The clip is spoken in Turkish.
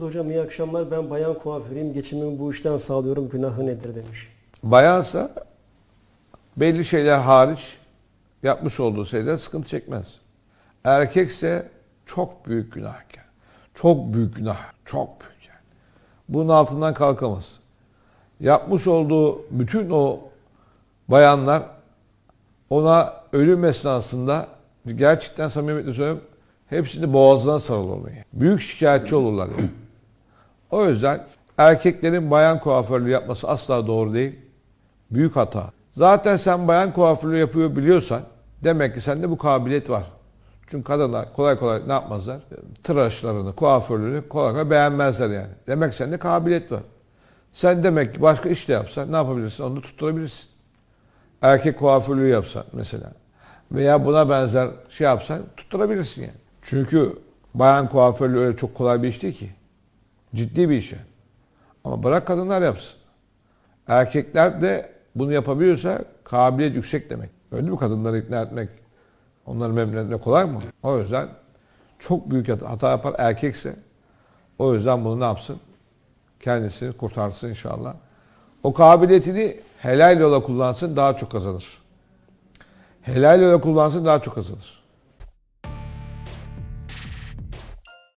Hocam iyi akşamlar ben bayan kuaförüyüm geçimimi bu işten sağlıyorum günahı nedir demiş. Bayansa belli şeyler hariç yapmış olduğu şeyler sıkıntı çekmez. Erkekse çok büyük günahkar. Çok büyük günah. Çok büyük yani. Bunun altından kalkamaz. Yapmış olduğu bütün o bayanlar ona ölüm esnasında gerçekten samimiyetle söylüyorum hepsini boğazdan sarılırlar. Büyük şikayetçi olurlar yani. O yüzden erkeklerin bayan kuaförlüğü yapması asla doğru değil. Büyük hata. Zaten sen bayan kuaförlüğü yapıyor biliyorsan demek ki sende bu kabiliyet var. Çünkü kadınlar kolay kolay ne yapmazlar? Tıraşlarını, kuaförlüğünü kolay kolay beğenmezler yani. Demek ki sende kabiliyet var. Sen demek ki başka iş de yapsan ne yapabilirsin? Onu tutturabilirsin. Erkek kuaförlüğü yapsan mesela. Veya buna benzer şey yapsan tutturabilirsin yani. Çünkü bayan kuaförlüğü öyle çok kolay bir iş değil ki. Ciddi bir işe. Ama bırak kadınlar yapsın. Erkekler de bunu yapabiliyorsa kabiliyet yüksek demek. Öyle mi kadınları ikna etmek? onların memnun kolay mı? O yüzden çok büyük hata yapar erkekse o yüzden bunu ne yapsın? Kendisini kurtarsın inşallah. O kabiliyetini helal yola kullansın daha çok kazanır. Helal yola kullansın daha çok kazanır.